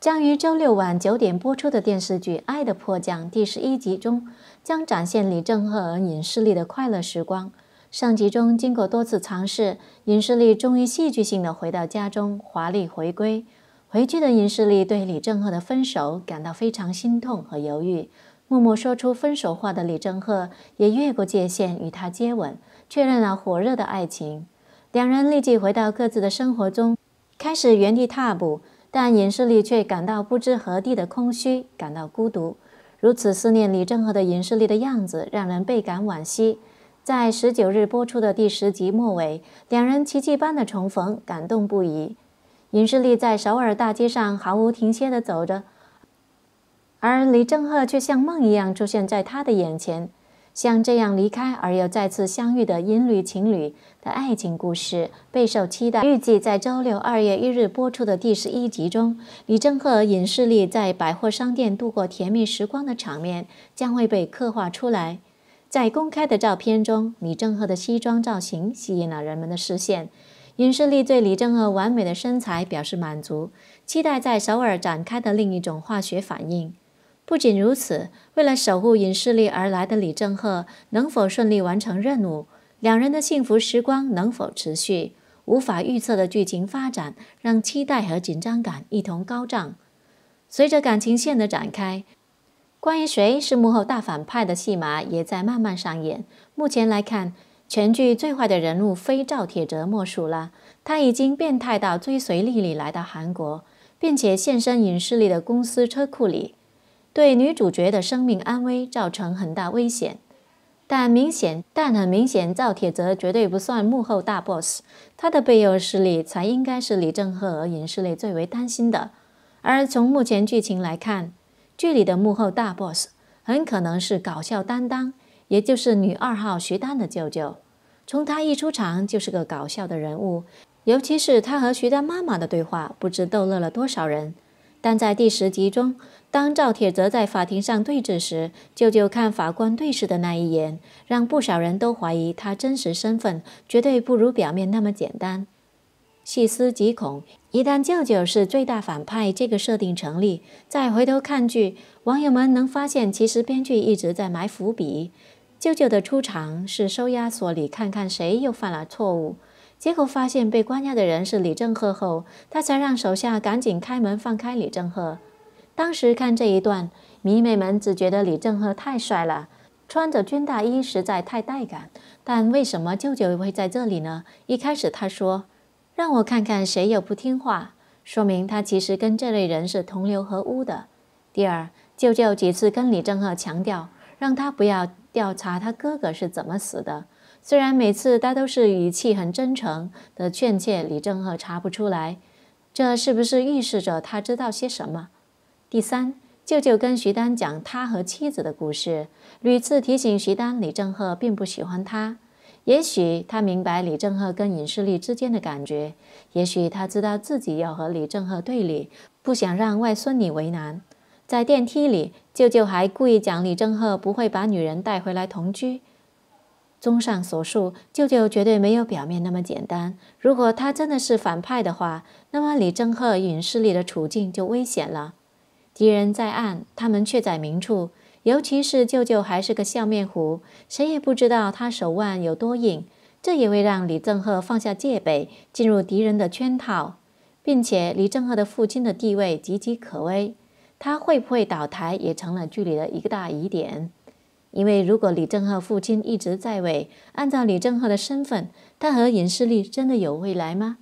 将于周六晚九点播出的电视剧《爱的迫降》第十一集中，将展现李正赫和尹世莉的快乐时光。上集中，经过多次尝试，尹世莉终于戏剧性的回到家中，华丽回归。回去的尹世莉对李正赫的分手感到非常心痛和犹豫，默默说出分手话的李正赫也越过界限与他接吻，确认了火热的爱情。两人立即回到各自的生活中，开始原地踏步。但尹世利却感到不知何地的空虚，感到孤独，如此思念李正赫的尹世利的样子，让人倍感惋惜。在十九日播出的第十集末尾，两人奇迹般的重逢，感动不已。尹世利在首尔大街上毫无停歇地走着，而李正赫却像梦一样出现在他的眼前。像这样离开而又再次相遇的银侣情侣的爱情故事备受期待。预计在周六二月一日播出的第十一集中，李正赫尹世利在百货商店度过甜蜜时光的场面将会被刻画出来。在公开的照片中，李正赫的西装造型吸引了人们的视线。尹世利对李正赫完美的身材表示满足，期待在首尔展开的另一种化学反应。不仅如此，为了守护尹世力而来的李正赫能否顺利完成任务？两人的幸福时光能否持续？无法预测的剧情发展让期待和紧张感一同高涨。随着感情线的展开，关于谁是幕后大反派的戏码也在慢慢上演。目前来看，全剧最坏的人物非赵铁哲莫属了。他已经变态到追随丽丽来到韩国，并且现身影视力的公司车库里。对女主角的生命安危造成很大危险，但明显但很明显，赵铁则绝对不算幕后大 boss，他的背后势力才应该是李正赫和影视磊最为担心的。而从目前剧情来看，剧里的幕后大 boss 很可能是搞笑担当，也就是女二号徐丹的舅舅。从他一出场就是个搞笑的人物，尤其是他和徐丹妈妈的对话，不知逗乐了多少人。但在第十集中，当赵铁泽在法庭上对质时，舅舅看法官对视的那一眼，让不少人都怀疑他真实身份绝对不如表面那么简单。细思极恐，一旦舅舅是最大反派这个设定成立，再回头看剧，网友们能发现其实编剧一直在埋伏笔。舅舅的出场是收押所里看看谁又犯了错误。结果发现被关押的人是李正赫后，他才让手下赶紧开门放开李正赫。当时看这一段，迷妹们只觉得李正赫太帅了，穿着军大衣实在太带感。但为什么舅舅会在这里呢？一开始他说：“让我看看谁有不听话。”说明他其实跟这类人是同流合污的。第二，舅舅几次跟李正赫强调，让他不要调查他哥哥是怎么死的。虽然每次他都是语气很真诚的劝诫李正赫查不出来，这是不是预示着他知道些什么？第三，舅舅跟徐丹讲他和妻子的故事，屡次提醒徐丹李正赫并不喜欢他。也许他明白李正赫跟尹世丽之间的感觉，也许他知道自己要和李正赫对立，不想让外孙女为难。在电梯里，舅舅还故意讲李正赫不会把女人带回来同居。综上所述，舅舅绝对没有表面那么简单。如果他真的是反派的话，那么李正赫陨势里的处境就危险了。敌人在暗，他们却在明处。尤其是舅舅还是个笑面虎，谁也不知道他手腕有多硬。这也会让李正赫放下戒备，进入敌人的圈套。并且，李正赫的父亲的地位岌岌可危，他会不会倒台，也成了剧里的一个大疑点。因为如果李政赫父亲一直在位，按照李政赫的身份，他和尹势利真的有未来吗？